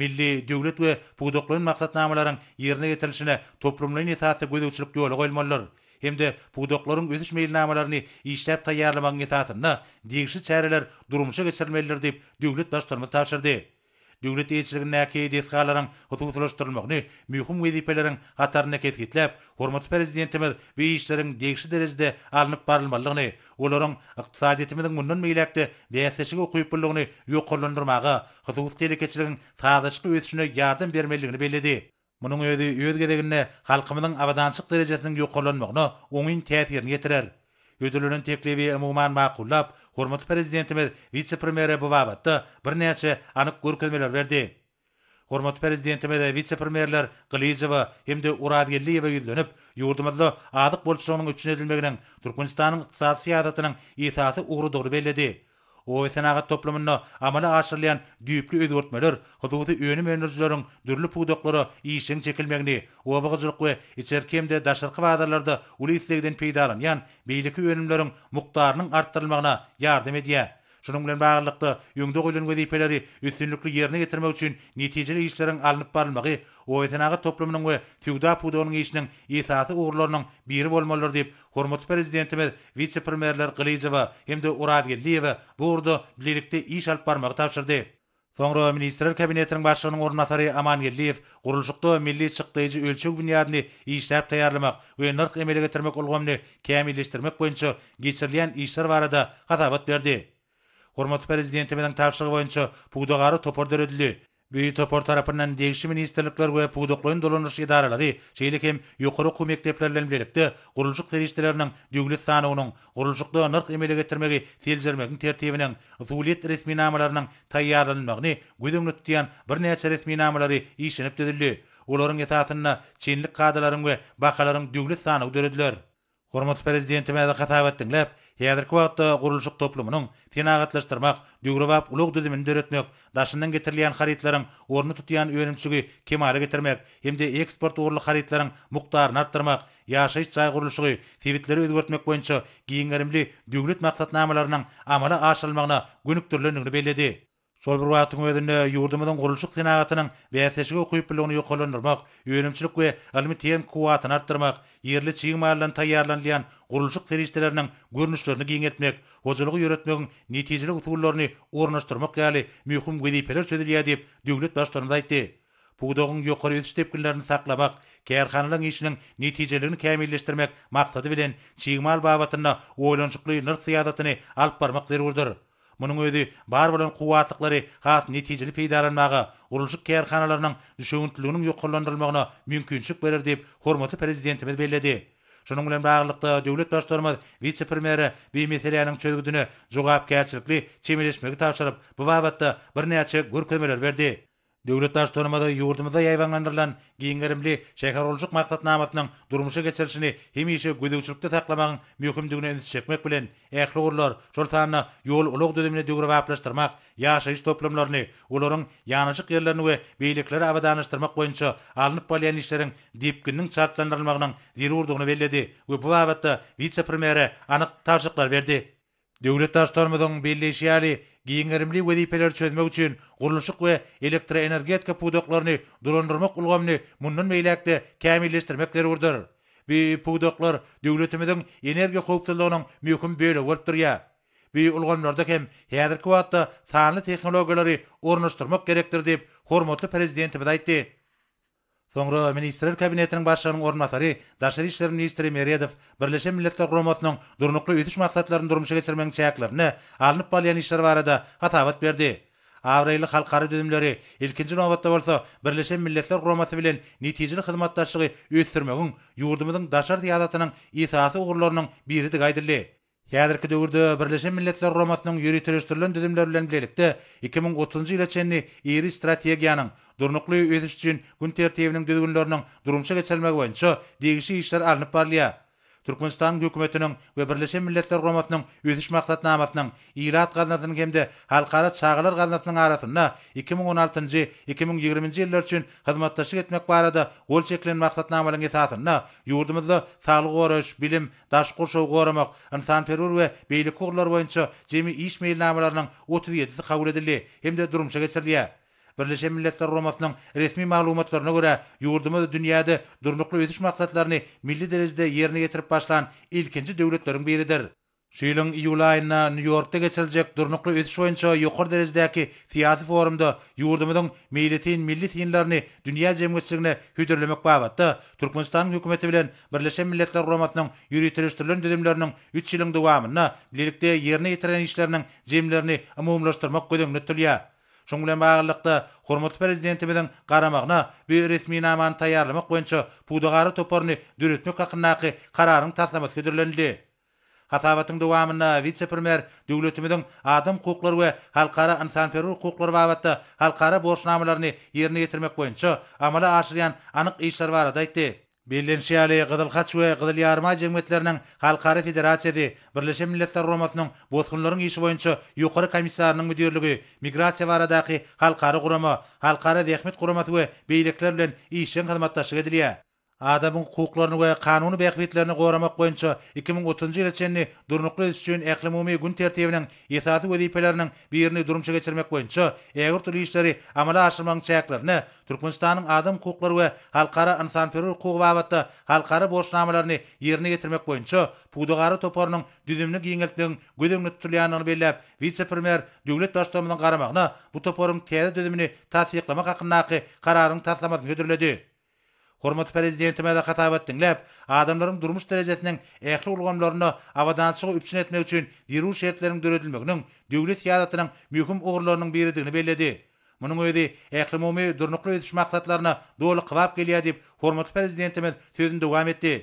milli döwlet we pugdoklaryň maksatnamalaryň ýerine getirilşine toplumlaryň ýetäsi gözegçilik ýoly goýulmalar. Hemde pugdoklaryň özüş meýilnamalaryny işläp taýýarlamagyň ýetäsinde diýişli çäreler durmuşa geçirilmelidir diýip döwlet başlygy taýşyrdy. döwlet ýetirilgen näki desgalaryň hutuwlaşdyrylmagyny möhüm wezipeleriň gatarynda kesgitläp, hormatly prezidentimiz bu işleriň degişli derejede alınıp barylmalygyny, olaryň ykdysadiýetimiziň mundan meýlekde bäsleşigi okuyup bolugyny ýokurlandyrmagy, hutuw tereketçiligiň taýdaşky ösüşine ýardam bermeligini bellidi. Munun özü öz gedeginne halkymynyň abadançyk derejesiniň ýokurlanmagyny oňyň täsirini ýödülenin teklifi umumyň maqullap, hormat prezidentimiz vitse-premiere bu wagtda bir näçe anyk görkezmeler berdi. Hormat prezidentimiz e de vitse-premierler Qilijewa hemde Uradgelliýewe ýüzlenip, ýurdumyzda adyk bolşunyň üçin edilmeginiň Türkmenistanyň iqtisadiy ýadatynyň ýetasy ugrudygyny bellädi. Owazena gat toplumyna amala aşyrlyan güýpli ödürtmeler, huduudy öýüni merdjerleriň dürli pudaklary iýseň çekilmegini, owagajyryq we içerkemde daşyrqy uli uluslykdan peydalan yan, beýleki önümleriň mukdarynyň artdyrylmagyna yardım edýär. Şunun bilen baglykda ýöngde goýulan wezipeleri üstünlikli ýerine getirmek üçin netijeli işleriň alınıp barylmagy we ýetenagy toplumynyň we tüýda pudonyň işiniň ýetasy biri bolmalar diýip hormat prezidentimiz wiçe premierler Gylyjewa hem de Uradgelyewa bu urdu bilelikde iş alyp barmak täşirdi. Soňra ministrler kabinetiniň başlygynyň ornatary Amangelyew gurulşykda milli çykdyjy ölçüg binadyny işläp taýarlamak we nirk emele getirmek bolgany kämilleşdirmek boýunça geçirilýän işler barada hatabat berdi. Hormat prezidenti bilen täşirigi boýunça buýdagary toparlar edildi. Büýük topar tarapyndan degişli ministrlikler we buýdaklaryň dolanyş edaralary, şeýle hem ýokary okuw mekdepleri bilen birlikde gurulşyk terişleriniň düýgli sanawynyň gurulşykda nark emele getirmegi teljermegini tertibiniň zulet resmi namalarynyň taýýarlanmagyny güýdümlütdiýän bir näçe resmi namalary işini bitirdi. Olaryň etatyna çenlik kadalaryň we bahalaryň düýgli sanawy Hormat prezidenti bilen gatap etdi. Lep, ýa-da kwagtda gurulşyk toplumynyň tinagatlaşdyrmak, ýugrubap uluk düzümini döretmek, daşyndan getirilýän haritalaryň ornuny tutýan öňünçügi kemale getirmek, hemde eksport ugurly haritalaryň mukdaryny artdyrmak, ýaşaýyş çaý gurulşygy tebitleri öwürtmek boýunça giňerimli döwlet maksatnamalarynyň amala aşyrylmagyna gönükdirilýändigini Şol bir wagtyň özüne ýurdumyň guruluşyk sanagatynyň bäsleşigi okuyup bilýän ýokalandyrmak, ýönümçilik we ilmi teýen kuwatyny artdyrmak, ýerli çyň maýlan taýýarlanýan guruluşyk ferişdeleriniň görnüşlerini giňetmek, gozulygy ýöretmegiň netijeli usullaryny ornaşdyrmak ýaly möhüm gödipeler çözülýär diýip döwlet aýtdy. saklamak, işinin neticelerini kemilleştirmek maktadı bilen Çiğmal Babatı'nı oylanışıklı nırk siyadatını alp parmak Munun özü bar bolan quwatlykları has netijeli peýdarlanmagy, uruluşyk kärhanalarynyň düşüňtlüginiň ýokurlandyrylmagyna mümkinçilik berer diýip hormatly prezidentimiz bellädi. Şonuň bilen baglykda döwlet başdarmaz vice premiýeri Bimetriýanyň çögüdüne jogap gerçilikli çemeleşmegi tapşyryp, bu wagtda bir näçe görkemeler berdi. Döwletler tanamada yurdumda yaywanlandyrylan giňgerimli şeýher uljuk maqsatnamasynyň durmuşa geçirilmesini hem işe güýdüçlükde taklamagyň möhümdigini ýetirmek çekmek bilen ähli gurlar şol sanyny ýol uluk dödümine dögrüp aplaşdyrmak, ýaşaýyş toplumlaryny, ularyň ýanyşyk ýerlerini we beýlikleri abadanlaşdyrmak boýunça alınıp bolýan işleriň dipkiniň çatlandyrylmagynyň zerurdygyny bellädi we bu wagtda wiçepremiýer anyk tarjyklar berdi. Döwlet daşdarmadan belleşýärli giňerimli wezipeler çözmek üçin gurulşyk we elektroenergetika pudoklaryny durandyrmak ulgamyny mundan beýlekde kämilleşdirmek zerurdyr. Bu pudoklar döwletimiziň energiýa howpsuzlygynyň möhüm bölegi bolup durýar. Bu ulgamlarda hem häzirki wagtda sanly technologiýalary ornaşdyrmak gerekdir diýip hormatly prezidentimiz aýtdy. Сонгро министерер кабинетенен башчагын ормасари, дашар ишлари ministri мериадыф, Бирлишен Милеттар Громосынон дурнуклы үсиш мақтатларын durmuşa цирмэн чаякларны алынп-балиян ишлари барада хат абад берди. Авраили халк-хари дудимлари, елкенчин абadda bolso Бирлишен Милеттар bilen nitizili khidmatdashigui үsirmegun yurdimizin dashar tiyadatının isaasi ugurlorinong biridi gaidili. Ýa-da döwürde Birleşen Milletler Romasynyň ýürütilýän düzümler bilen bilelikde 2030-njy ýyla çenli ýeri strategiýanyň durnuklyýy ýetişçiligi üçin gün tertibiniň düzgünlerini durumça geçirmek boýunça degişli işler alyp barlýar. Türkmenistan hökümetiniň we Birleşen Milletler Guramasynyň özüş maksatnamasynyň Irat gaznasyny hemde halkara çağırlar gaznasynyň arasynda 2016 2020-nji ýyllar üçin hyzmatdaşlyk etmek barada gol çeklen maksatnamalaryň esasynda ýurdumyzda sağlyk goraş, bilim, daşgur şow goramak, insan perwer we beýlik hukuklar boýunça jemi iş meýilnamalarynyň 37-si kabul edildi hemde durumşa geçirilýär. Birleşen Milletler Romasının resmi malumatlarına göre yurdumuzda dünyada durnuklu ötüş maksatlarını milli derecede yerine getirip başlayan ilkinci devletlerin biridir. Şeýleň iýul aýyna New Yorkta geçiriljek durnukly ötüş boýunça Yukur derejedäki fiýasy forumda ýurdumyň milletin milli synlaryny dünýä jemgyýetçiligine hüdürlemek baýatda Türkmenistan hökümeti bilen Birleşen Milletler Romasynyň ýürütirişdirilen düzenlerini 3 ýylyň dowamyna birlikde ýerine ýetiren işleriniň jemlerini umumlaşdyrmak gödeňini Şoňulan baýlykda hormatly prezidenti bilen garamagna bir resmi namany taýýarlamak boýunça pudagary toparny düretmek hakynaky kararyň taslamasy gödürlendi. Hatawatyň dowamyna vitse-premier döwletimiziň adam hukuklary we halkara insan perur hukuklary wabatda halkara borçnamalaryny ýerine ýetirmek boýunça amala aşyrýan anyk işler bar Bilin şeýle Gyzyl Haç we Gyzyl Ýarma jemgyýetleriniň Halkara Federasiýasy Birleşen Milletler Romasynyň bozgunlaryň işi boýunça ýokary komissarynyň müdirligi, migrasiýa baradaky halkara guramy, halkara rehmet guramy we beýlekler bilen işiň hyzmatdaşlygy edilýär. Adabın hukuklarını ve kanunu ve koramak 2030 ila çenini durnuklu izçüün ekli mumi gün tertiyevinin yasası vedipelerinin bir yerini durumça geçirmek koyunca eğer türlü işleri amala aşırmanın çayaklarını Türkmenistan'ın adım hukukları ve halkara insanperör hukuk vavatı halkara borçlamalarını yerini getirmek koyunca Pudogarı toparının düzümlü güdümlü belirlep devlet bu toparının tezü tezü tezü tezü tezü tezü tezü Hormatly prezidentime de hatap etdiňläp, adamlaryň durmuş derejesiniň ähli ulgamlaryny awadançyga üpsin etmek üçin ýerüw şertleriň döredilmeginiň döwlet ýa-datynyň möhüm ogurlarynyň biridigini bellädi. Munyň öýüdi ähli mümmi durnuklary maksatlaryna dolu qıwap gelýär diýip hormatly prezidentimiz sözünde dowam etdi.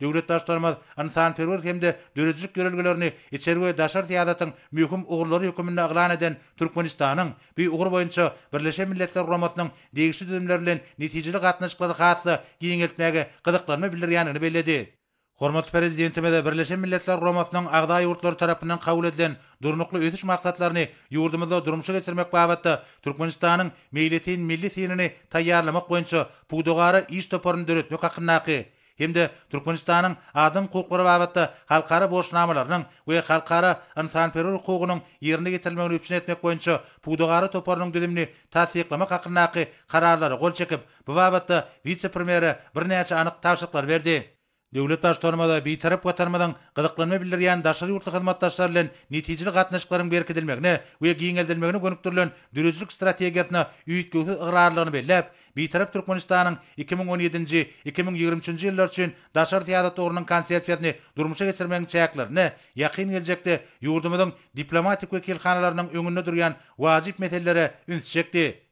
Döwlet daşlarymy insan perwer hemde döredijik görelgelerini içerwe daşar tiyadatyn möhüm ugurlary hökümini aglan eden Türkmenistanyň bi ugur boýunça Birleşen Milletler Guramatynyň degişli düzümleri bilen netijeli gatnaşyklary hatda giňeltmäge gyzyklanma bildirýänini bellädi. Hormat prezidentime de Birleşen Milletler Guramatynyň agda ýurtlary tarapyndan kabul edilen durnukly ösüş maksatlaryny ýurdumyzda durmuşa geçirmek babatda Türkmenistanyň milletin milli synyny taýýarlamak boýunça pudogary iş toparyny döretmek hakynda Емді Түркменістаның адым құқыры бағытты қалқары бошынамыларының өе қалқары ұнсанперур құғының еріні кетірілмеңі өпшін етмек бойыншы пудығары топырының дүдіміне тасиқлымы қақырнақы қарарлары қол чекіп, бұ бағытты вице-премері бірнәші анық тавшықлар берді. Döwlet taşdarmada bir tarap gatarmadan gadaqlanma bildirýän daşary ýurtly hyzmatdaşlar bilen netijeli gatnaşyklaryň berkidilmegine we ýa giňeldilmegine gönüp durulan dürüzlik strategiýasyna üýtgüsi ygrarlygyny belläp, bir tarap Türkmenistanyň 2017-nji, 2023-nji ýyllar üçin daşary tiýada töwrüniň konsepsiýasyny durmuşa geçirmegiň çäkler. Ne, ýakyn geljekde ýurdumyň diplomatik wekilhanalarynyň öňünde durýan wajyp meselelere üns çekdi.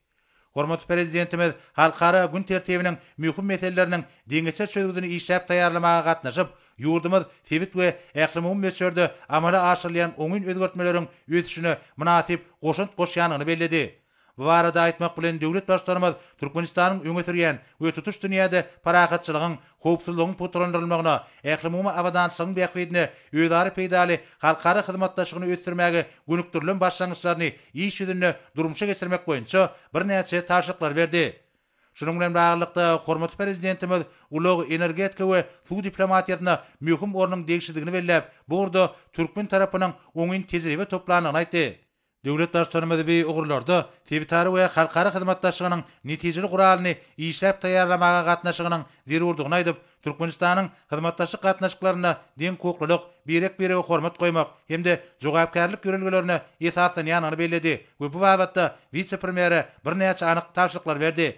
Hormat prezidentimiz halkara gün tertibinin möhüm meselelerinin dengeçe çözgüdünü işläp taýarlamağa gatnaşyp, ýurdumyz tewit we ähli möhüm meselelerde amala aşyrylan oňun özgörtmeleriniň ýetişini münatip goşunt goşýanyny Bu arada aýtmak bilen döwlet başlarymyz Türkmenistanyň öňe sürýän we tutuş dünýäde paraýatçylygyň howpsuzlygyň potrandyrylmagyna, ählimumy awadanlygyň bäkwedine, öýdary peýdaly halkara hyzmatdaşlygyny ösdirmäge günükdirilen başlanyşlaryny iş ýüzünde durumşa geçirmek boýunça bir näçe taşyklar berdi. Şunun bilen bağlılıkta hormatly prezidentimiz uluğ energetika we su diplomatiyasyna möhüm ornyň degişidigini bellep, bu ýerde türkmen tarapynyň oňyn tezrewe toplanyny aýtdy. Döwlet daşlarymyzy bir ugurlarda tebitary we halkara hyzmatdaşlygynyň netijeli guralyny işläp taýýarlamaga gatnaşygynyň zerurdugyny aýdyp, Türkmenistanyň hyzmatdaşlyk gatnaşyklaryna diň hukuklylyk, birek birege hormat goýmak hemde jogapkärlik görülgelerini esasyn ýanyny belledi. Bu bu wagtda wicepremiere bir näçe anyk taýşyklar berdi.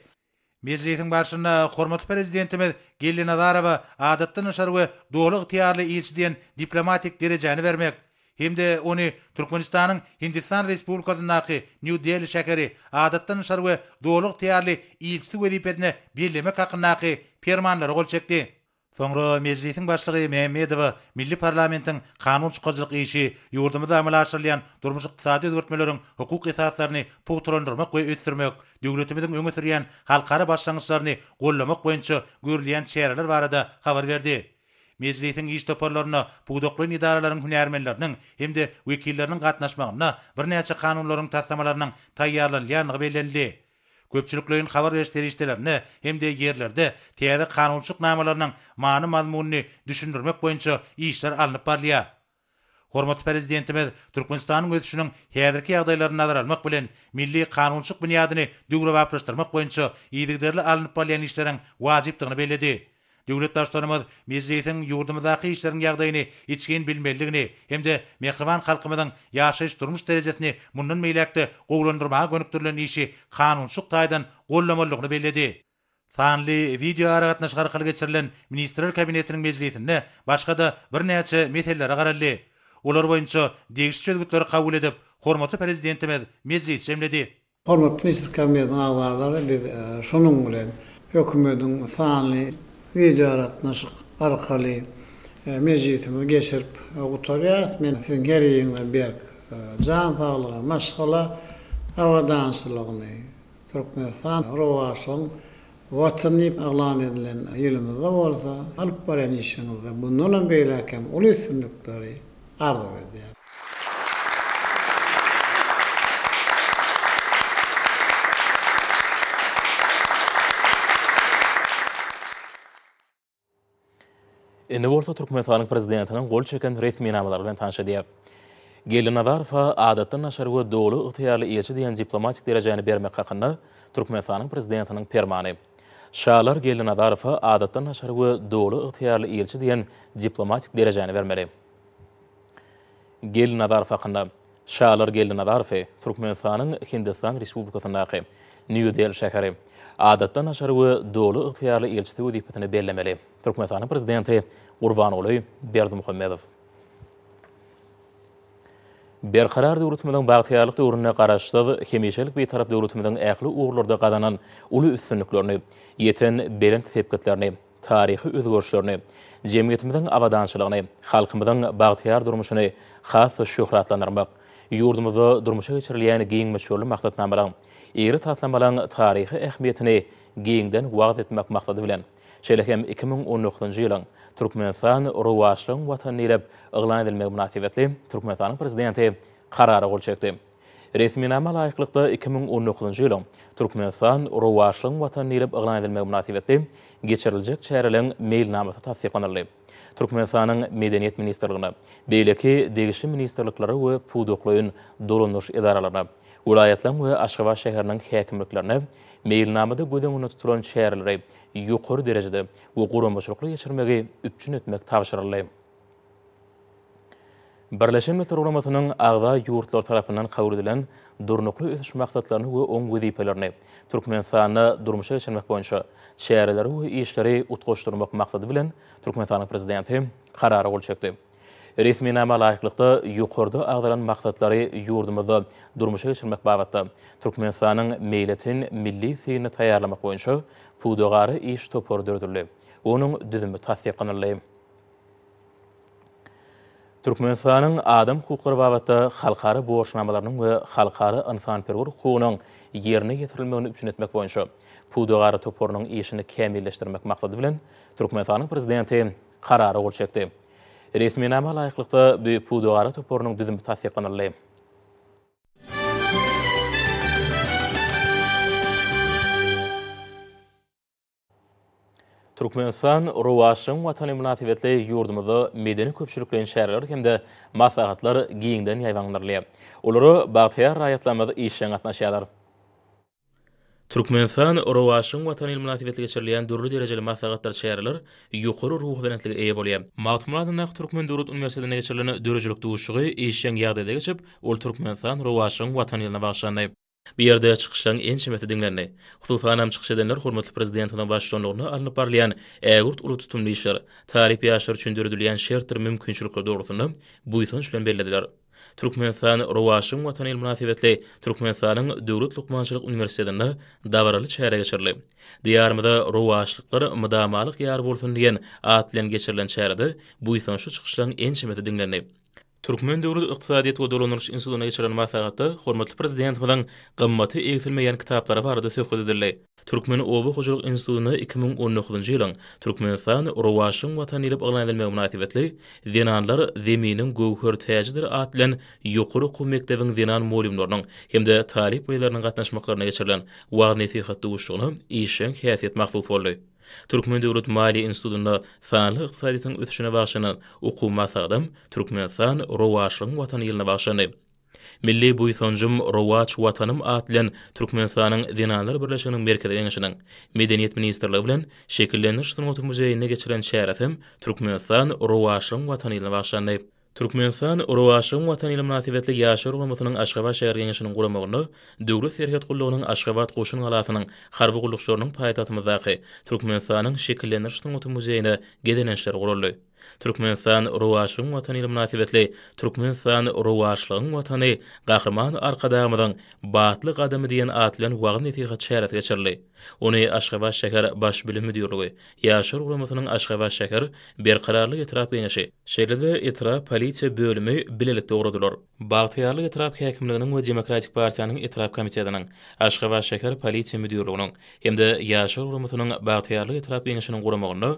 Mezlihin başına hormat prezidentimiz Gelli Nazarova adatdan şarwy doğruq tiýarly elçiden diplomatik derejäni bermek. Hemde de onu Türkmenistan'ın Hindistan Respublikası'n naqi New Delhi şekeri adattan şar ve doğuluk tiyarli ilçisi ve dipetine birlemek haqın naqi permanları gol çekti. Sonra meclisin başlığı Mehmet Milli Parlamentin kanun çıkıcılık işi, yurdumu da amel durmuş iktisadi özgürtmelerin hukuk esaslarını puhturundurmak ve üstürmek, devletimizin ömür sürüyen halkarı başlangıçlarını gollamak boyunca gürleyen çeyreler var adı haber verdi. mezliýetiň iş toparlaryna, buğdaklyň idaralaryň hünärmenleriniň hemde wekillerini gatnaşmagyna bir näçe kanunlaryň taslamalarynyň taýýarlanýanyny belenli. Köpçülüklüğün xabar verişlerine hem de yerlerde teyari kanunçuk namalarının manı mazmunini düşündürmek boyunca işler alınıp parlaya. Hormat Prezidentimiz Türkmenistan'ın ötüşünün heyadirki yağdaylarını nazar almak milli kanunçuk biniyadini düğre vapraştırmak boyunca iyidigderli alınıp parlayan işlerin vaciptiğini belledi. Döwlet daşlarymyz mezliýetiň ýurdumyzdaky işleriň ýagdaýyny içgin bilmeliligini hem mehriban halkymyzyň ýaşaýyş durmuş derejesini mundan meýlekde gowlandyrmaga gönükdirilen işi kanunçuk taýdan gollamalygyny bellädi. Fanli video aragatna gatnaş garkal geçirilen ministrler kabinetiniň mezliýetinde başga da bir näçe meteller garaldy. Olar boýunça degişçi sözgütleri kabul edip, hormatly prezidentimiz mezliýet jemledi. Hormatly ministr kabinetiniň awalary biz e, şonuň bilen hökümetiň sanly videorat nasıq arqaly e, mejitimi geçirip gutarýas. E, Men sizin gereğinden berk e, can sağlığı, maşgala, hava dansçylygyny, Türkmenistan rowaşyň vatany aglan edilen ýelimizde bolsa, alyp baran işimiz. Bundan beýle hem ulusçylyklary arzuw Ene bolsa Türkmenistanyň prezidentiniň gol çeken resmi namalary bilen tanış edýär. Gelin adar adatdan aşary we dowlu ýetiýärli ýeçi diýen diplomatik derejäni bermek hakynda Türkmenistanyň prezidentiniň permany. Şalar gelin adar adatdan aşary we dowlu ýetiýärli ýeçi diýen diplomatik derejäni bermeli. Gelin adar hakynda Şalar gelin adar Türkmenistanyň Hindistan Respublikasynyň New Delhi şäheri. Adatdan aşar wu dolu ıqtiyarlı ilçti wu dipetini bellemeli. Turkmetanın prezidenti Urvan Oloy Berdi Muhammedov. Bir qarar da urutmadan baqtiyarlıq da ähli bi aqlu uğurlarda qadanan ulu üstünlüklerini, yetin belin tepkitlerini, tarihi üzgörşlerini, cemiyetimidin avadanshilagini, xalqimidin baqtiyar durmushini, xas shuhratlanarmak, yurdumudu durmushu iri taýlanmalaryň taryhy ähmiýetini giňden wagt etmek maksady bilen hem 2019-njy ýylyň Türkmenistan Rowaşlyň watany bilen aglan edilmek münasibetli Türkmenistanyň prezidenti karara gol çekdi. Resmi nama 2019-njy ýylyň Türkmenistan Rowaşlyň watany bilen aglan edilmek münasibetli geçiriljek çäreleň meýil namasy Türkmenistanyň Medeniýet ministrligine, beýleki degişli ministrliklara we pudoklaryň dolanyş edaralaryna Ulayatlan we Aşgabat şäheriniň häkimliklerini meýilnamada gödeňini tutulan şäherleri ýokary derejede we gurum başlykly ýeşirmegi üçin etmek tapşyrylýy. Birleşen Milletler Uramatının Ağda Yurtlar tarafından kabul edilen durnuklu ötüş maksatlarını ve on vizipelerini Türkmenistan'a durmuşa geçirmek boyunca çeyreleri ve işleri utkoşturmak maksatı bilen Türkmenistan'ın prezidenti kararı gol çekti. Ritmi nama layiqlıqda yukurda ağdaran maqsatları yurdumuzda durmuşa geçirmek bavadda. Turkmenistanın meyletin milli siyini tayarlamak boyunca pudoğarı iş topor dördürlü. Onun düzümü tasdiyip qanırlayım. Turkmenistanın Adam kukur bavadda xalqarı borçnamalarının ve xalqarı insan perur yerine getirilmeğini üçün etmek boyunca pudoğarı toporunun işini kemilleştirmek maqsatı bilin Turkmenistanın prezidenti qararı qararı Resmina ma laiklikta bi pudogara topornung bizim tasiyqanarlay. Turkmenistan rowashyn watany munasibetli yurdumuzda medeni köpçülikli şäherler hemde masahatlar giýingden ýaýlanlarly. Olary bagtyar raýatlamada işe gatnaşýarlar. Turkmenistan Rovashin watan ilmi munasibetle geçirilen durru derejeli masagatlar şeýerler ýokary ruh wezenetlige eýe bolýar. Maatmulardan näme Türkmen döwlet uniwersitetine geçirilen döwürjilik döwüşügi eýişen ýagdaýda edip geçip, ol Türkmenistan Rovashin watan ýerine Bir Bu ýerde çykýan en şemetli dinlerini, hususan hem çykýan edenler hormatly prezidentiň başlanyşyny arly parlyan ägurt uly tutumly işler, taryhy ýaşlar üçin döredilýän şertler mümkinçilikleri dogrusyny bu ýetinçlen Turkmenistan rowaşym watan el münasibetle Turkmenistanyň döwlet lukmançylyk uniwersitetinde dawralı çäre geçirildi. Diýarmyda rowaşlyklar mydamalyk ýar bolsun diýen atlan geçirilen çärede bu ýyşanyş çykyşlaryň en çymetdiňlerini Türkmen döwlet iqtisadiýet we döwlenýüş insulyna geçiren maslahaty, hormatly prezident bilen gymmaty ýetirmeýän kitaplara barada söhbet edildi. Türkmen öwü hojuk insulyna 2019-njy ýylyň Türkmen sanyny rowaşyň watan ýerip aglan edilmek munasibetli zinanlar zeminiň gowhör täjidir atlan ýokary kumekdäwin zinan mölümlerini hem de talip beýlerini gatnaşmaklaryna geçirilen wagny fiýhatda uçuşyny işiň häsiýet mahfuz boldy. Türkmen döwlet maliýe institutunda sanly ykdysyň üçüne başlanan okuw maýsagdym. Türkmenistan san rowaşyň watan ýylyna başlandy. Milli buý sonjum rowaç watanym atlan Türkmen sanyň dinalar birleşiginiň merkezi ýaşanyň. Medeniýet ministrligi bilen şekillendirilýän şunuň üçin muzeýine geçiren şäherem Türkmenistan rowaşyň watan ýylyna başlandy. Türkmenistan Urawaşyň watanyly münasibetli ýaşar gurulmasynyň Aşgabat şäher geňeşiniň guramagyny, döwlet serhat gullugynyň Aşgabat goşun galasynyň harby gullugçylarynyň paýtatymyzdaky Türkmenistanyň şekillenişiniň otu muzeýine gedenenşler gurulýar. Türkmenistan Ruwaşlygyň watany münasibetli Türkmenistan Ruwaşlygyň watany gahrman arkadaşymyň batly gadamy diýen atlan wagny netige çäret geçirli. Ony Aşgabat şäher baş bilim müdirligi, Yaşar Gulamatynyň Aşgabat şäher berkararly etrap ýeňişi, şeýlede etrap polisiýa bölümi bilelik dogrudylar. Bagtyarly etrap häkimliginiň we Demokratik partiýanyň etrap komitetiniň Aşgabat şäher polisiýa müdirliginiň hem-de Yaşar Gulamatynyň Bagtyarly etrap ýeňişiniň guramagyny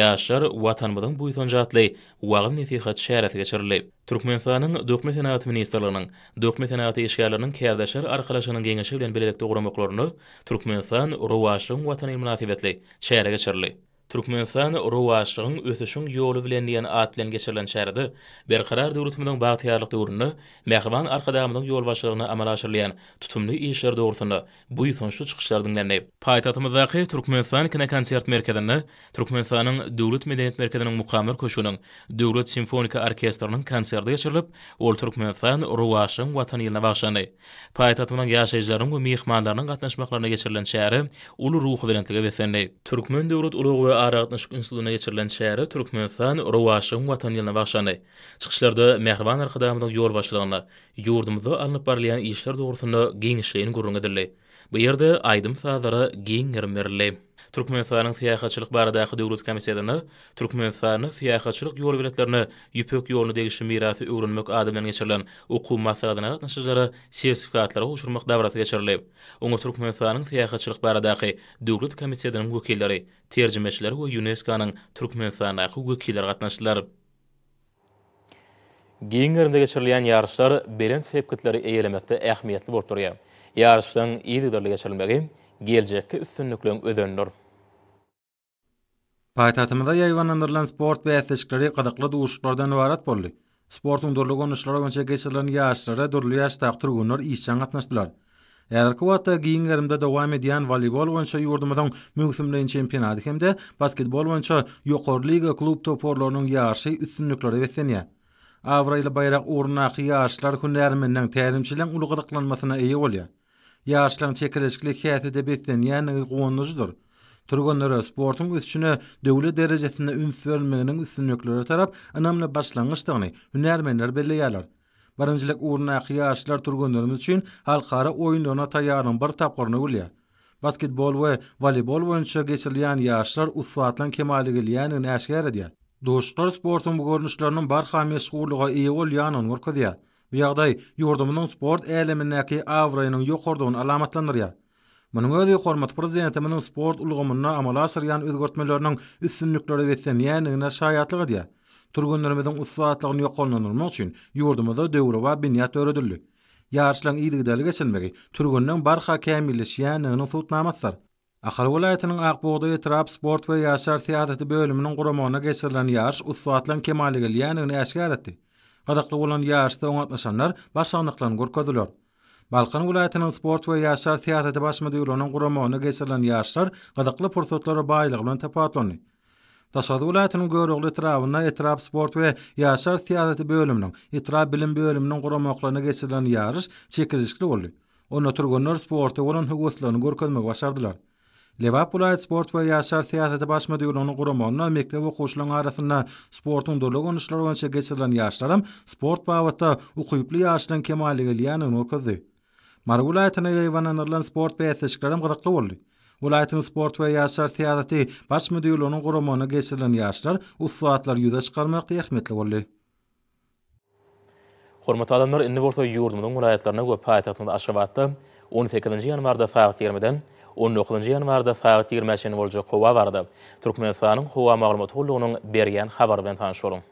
Yaşar watanymyň buýtunja ýatly wagny geçirilip, Türkmenistanyň Döwlet Senat Ministrliginiň Döwlet Senat işgärlerini käderdeşler arkalaşanyň geňişi bilen bilelikde gurum Türkmenistan Rowaşyň münasibetli geçirilip Türkmenistan rowaşlygyň ösüşiň ýoly bilen diýen at bilen geçirilen şäherde bir karar döwletmeniň bagtyarlyk döwrüni mehriban arkadaşymyň ýol başlygyny amala aşyrylan tutumly işler döwrüni bu ýetonçly çykyşlardan näme? Paýtatymyzdaky Türkmenistan kina konsert merkezini Türkmenistanyň döwlet medeniýet merkeziniň mukammal köşüniň döwlet simfonika orkestrynyň konserti geçirilip, ol Türkmenistan rowaşyň watan ýylyna bagşany. Paýtatymyň ýaşaýjylarynyň we mehmanlarynyň gatnaşmaklaryna geçirilen şäheri uly ruhy bilen tägeselendi. Türkmen döwlet ulugy aragatnyş insuluna geçirilen şäheri Türkmenistan Rowaşyň watan ýylyna başlany. Çykyşlarda Mehrwan arkadaşymyň ýol başlygyna ýurdumyzda alnyp barlaýan işler dogrusynda geňişleýin gurrun edildi. Bu ýerde aýdym sazlara geň girmerli. Türkmenistanyň syýahatçylyk baradaky döwlet komissiýasyna Türkmenistanyň syýahatçylyk ýol biletlerini ýüpek ýolny degişli mirasy öwrenmek adamlaryna geçirilen okuw maslahatyna gatnaşyjylara sertifikatlary uşurmak dabraty geçirilip, Oňa Türkmenistanyň syýahatçylyk baradaky döwlet komissiýasynyň wekilleri, terjimeçiler we UNESCO-nyň Türkmenistanyň wekilleri gatnaşdylar. Giňerinde geçirilýän ýarşlar belen sepkitleri eýelemekde ähmiýetli bolup durýar. Ýarşdan ýyly dörlüge geçirilmegi geljekki üstünlüklüň Paýtatymyza ýaýwanandyrlan sport we ýetişkirlik gadaqly duşuklardan ibaret boldy. Sport undurlygy onuşlara gönçe geçirilen ýaşlara durly ýaş taýtyrgunlar iş çaňatnaşdylar. Eger kwata giňerimde dowam edýän volleybol gönçe ýurdumyň möhümli çempionaty hemde basketbol gönçe ýokary liga klub toparlarynyň ýaşy üstünlikleri wesen ýa. Awra ýyly bayrak orna ýaşlar hünärmenden täzimçiliň ulgulyklanmasyna eýe bolýar. Ýaşlaryň çekeleşikli häýatda bitdi, ýa-ni gowunuzdyr. Turgonlara sportun üçünü döwlet derejesinde üns bermeginiň tarap anamly başlangyç tagyny hünärmenler belläýärler. Baranjylyk urna qiyaşlar turgonlarymyz üçin halkara oýunlaryna taýýarlyk bir tapgyny bolýar. Basketbol we voleybol boýunça geçilýän ýaşlar ufwatlan kemalligi ýa-ni Dostlar diýär. sportun bu görnüşleriniň bar hem meşgullyga iýe bolýanyň gurkudyar. Bu ýagdaý ýurdumynyň sport äleminiň näki awrayynyň ýokardygyny Munu öýe hormat prezidenti sport ulgamyna amala asyrýan özgörtmelerini üstünlikleri we ýa-ni näşaýatlygy diýe. Turgunlarymyň usfatlygyny ýokalanmak üçin ýurdumyzda döwre we binýat öredildi. Ýarşylan ýygy däl geçilmegi turgunlaryň barha kämilleşýän yani, Ahal welaýetiniň Akbogda etrap sport we ýaşar tiýatry bölümini guramagyna geçirilen ýarş usfatlygyny kämalligi ýa-ni näşgärdi. Gadaqly bolan ýarşda oňatmaşanlar başlanyklaryny Balkan vilayatynyň sport we ýaşlar teatrynyň başmady ýolunyň guramagyna geçirilen ýaşlar gadaqly fursatlara baýlygy bilen tapatlandy. Taşady vilayatynyň Göwrekli etrawyna etrap sport we ýaşlar teatry bölüminiň etrap bilim bölüminiň guramagyna geçirilen ýaryş çekilişli boldy. Onda turgunlar sporty we onuň hygyslaryny görkezmek başardylar. Levap vilayat sport we ýaşlar teatry başmady ýolunyň guramagyny mekdeb okuwçylaryň arasynda sportyň dolugy ýaşlar bilen geçirilen ýaşlaram sport baýatda okuýyply ýaşdan kemalligi ýany Margulaytyna gaýwan anarlan sport we täşkilatlaryň gatnaşdyrylmagy boldy. Ulaýatyň sport we ýaşlar täzeti baş müdiri onuň guramyny geçirilen ýaşlar ussuatlar ýüze çykarmakda ýetmetli boldy. Hormatly adamlar, indi bolsa ýurdumyň ulaýatlaryna we paýtagtynyň aşgabatda 18-nji ýanwarda saat 20-den 19-nji ýanwarda saat 20-ni boljak howa barda. Türkmenistanyň howa maglumat hulugynyň berýän habar bilen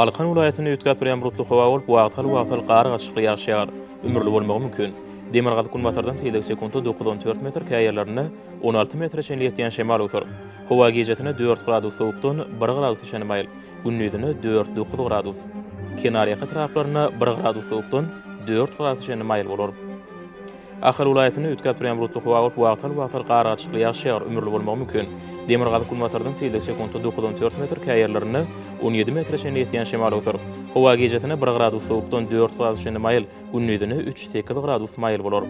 Balkan vilayatini ýütgäp durýan burutly hawa bolup wagtal-wagtal gara gaşykly ýaşaýar, ömürli bolmagy mümkün. Demir gady gün batardan teýlik sekunda 9-4 metr käýerlerini 16 metre çenli ýetýän şemal otur. Hava gejetine 4 gradus sowukdan 1 gradus çenli maýl, gündüzüne 4-9 gradus. Kenar ýaka 1 gradus sowukdan 4 gradus çenli maýl bolar. Ahir ulayetini ütkab turiyan brutlu huwa gulp waqtar, waqtar qaar gachikli yaxshi yaar ümürlü bolmaq mükün. Demir qadın kulmatardın tildi sekundu 9 metr kayyarlarını 17 metr chenli ýetýän shemal uthir. Huwa gecetini 1 gradus soğuktun 4 gradus chenli mayil, unnuidini 3-8 gradus mayil bolor.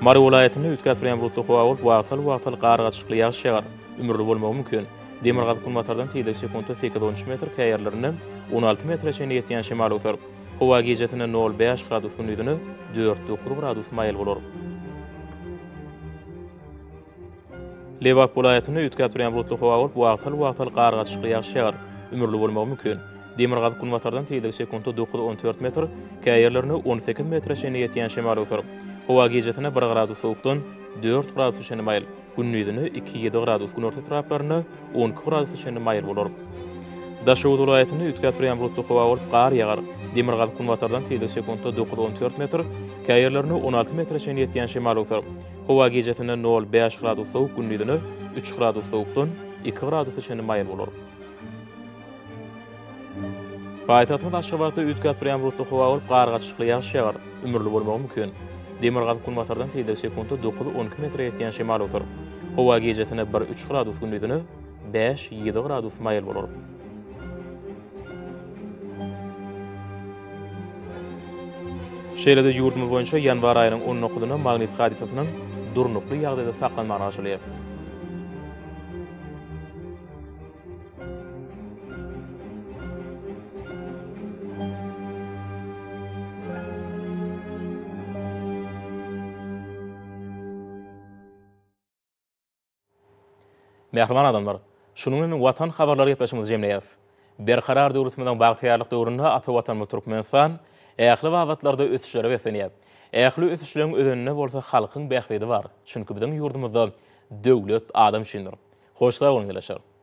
Mari ulayetini ütkab turiyan brutlu huwa gulp waqtar, waqtar qaar gachikli yaxshi yaar ümürlü bolmaq mükün. Demir qadın sekundu 8-13 metr kayyarlarını 16 metr chenli ýetýän shemal uthir. Hova gecesine 0,5 gradusun 4 4,9 gradus mayel bolor. Levak bulayetini ütkep duruyan bulutlu hova olup, vaqtal vaqtal qarga çıkı yaxşı yağar, ümürlü bolmaq mümkün. Demir qaz kunvatardan teyidik sekundu 914 metr, kəyirlərini 18 metr şeyini yetiyan şemar usur. Hova gecesine 1 gradus soğuktun 4 gradus şeyini mayel, gün 7 gradus gün orta traplarını 10 gradus şeyini mayel Daşı Udur ayetinde ütkat bir yamrutlu hava olup qar yağar. Demirgal kunvatardan sekundda 9-14 metr, kayerlerini 16 metr çeyni yetiyen şemal uxar. Hava gecesinde 0-5 gradu soğuk günlüydünü, 3 gradus soğuktun, 2 gradu çeyni mayel olur. Payitatımız aşkabatda ütkat bir yamrutlu hava olup qar qaçıqlı yağış yağar. Ümürlü olmağı mükün. Demirgal kunvatardan tildi sekundda 9-12 metr yetiyen şemal uxar. Hava gecesinde 1-3 gradu 5-7 gradus soğuk Şeýlede ýurdumyz boýunça ýanwar aýynyň 10 nuqtasyna magnet hadisasynyň dur nuqty ýagdaýda saklanmagy aşylýar. Mehriman adamlar, şunun üçin watan habarlary gaplaşymyzy jemleýär. Berkarar döwletimizden bagtyarlyk döwründe atawatan mutrup mensan, Ähli wagtlarda ötüşleri besenýär. Ähli ötüşleriň özünde bolsa halkyň bähbedi bar, çünki biziň ýurdumyzda döwlet adam şündür. Hoşlaýyň gelýär.